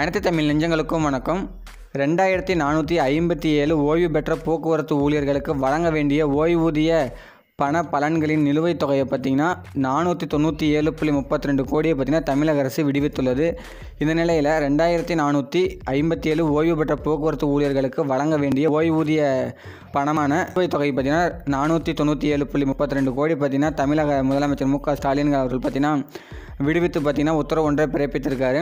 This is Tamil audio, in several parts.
அனைத்து தமிழ் நெஞ்சங்களுக்கும் வணக்கம் ரெண்டாயிரத்தி நானூற்றி ஐம்பத்தி ஏழு ஓய்வு பெற்ற போக்குவரத்து ஊழியர்களுக்கு வழங்க வேண்டிய ஓய்வூதிய பண பலன்களின் நிலுவைத் தொகையை பார்த்திங்கன்னா நானூற்றி தொண்ணூற்றி ஏழு புள்ளி முப்பத்தி ரெண்டு கோடியை பார்த்திங்கன்னா தமிழக அரசு விடுவித்துள்ளது இந்த நிலையில் ரெண்டாயிரத்தி நானூற்றி ஐம்பத்தி ஏழு ஓய்வு பெற்ற போக்குவரத்து ஊழியர்களுக்கு வழங்க வேண்டிய ஓய்வூதிய பணமான நிலுவைத் தொகை பார்த்திங்கன்னா நானூற்றி தொண்ணூற்றி ஏழு புள்ளி முப்பத்தி ரெண்டு கோடி பார்த்திங்கன்னா தமிழக முதலமைச்சர் மு க ஸ்டாலின் அவர்கள் பார்த்திங்கன்னா விடுவித்து பார்த்திங்கன்னா உத்தரவு ஒன்றை பிறப்பித்திருக்காரு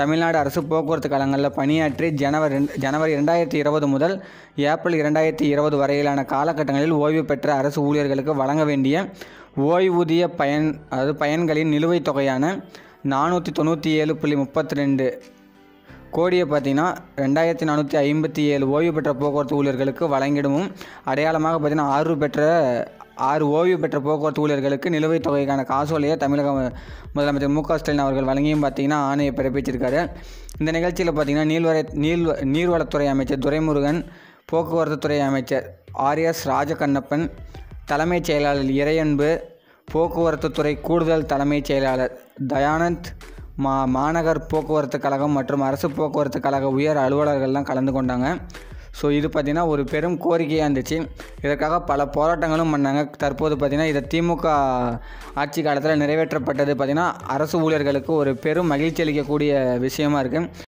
தமிழ்நாடு அரசு போக்குவரத்து காலங்களில் பணியாற்றி ஜனவரி ஜனவரி இரண்டாயிரத்தி இருபது முதல் ஏப்ரல் இரண்டாயிரத்தி இருபது வரையிலான காலகட்டங்களில் ஓய்வு பெற்ற அரசு ஊழியர்களுக்கு வழங்க வேண்டிய ஓய்வூதிய பயன் அதாவது பயன்களின் நிலுவைத் தொகையான நானூற்றி தொண்ணூற்றி ஏழு புள்ளி முப்பத்தி ரெண்டு கோடியை பார்த்தீங்கன்னா ரெண்டாயிரத்தி நானூற்றி ஐம்பத்தி ஏழு ஓய்வு பெற்ற போக்குவரத்து ஊழியர்களுக்கு வழங்கிடவும் அடையாளமாக பார்த்திங்கன்னா ஆறு பெற்ற ஆறு ஓய்வு பெற்ற போக்குவரத்து ஊழியர்களுக்கு நிலுவைத் தொகைக்கான காசோலையை தமிழக முதலமைச்சர் மு க ஸ்டாலின் அவர்கள் வழங்கியும் பார்த்தீங்கன்னா ஆணையை பிறப்பிச்சிருக்காரு இந்த நிகழ்ச்சியில் பார்த்திங்கன்னா நீர்வரை நீள் நீர்வளத்துறை அமைச்சர் துரைமுருகன் போக்குவரத்துத்துறை அமைச்சர் ஆர் எஸ் ராஜகண்ணப்பன் தலைமைச் செயலாளர் இறையன்பு போக்குவரத்துத்துறை கூடுதல் தலைமைச் செயலாளர் தயானந்த் மா மாநகர் போக்குவரத்து கழகம் மற்றும் அரசு போக்குவரத்து கழக உயர் அலுவலர்கள்லாம் கலந்து கொண்டாங்க ஸோ இது பார்த்திங்கன்னா ஒரு பெரும் கோரிக்கையாக இருந்துச்சு இதற்காக பல போராட்டங்களும் பண்ணாங்க தற்போது பார்த்திங்கன்னா இதை திமுக ஆட்சி காலத்தில் நிறைவேற்றப்பட்டது பார்த்திங்கன்னா அரசு ஊழியர்களுக்கு ஒரு பெரும் மகிழ்ச்சி அளிக்கக்கூடிய விஷயமா இருக்குது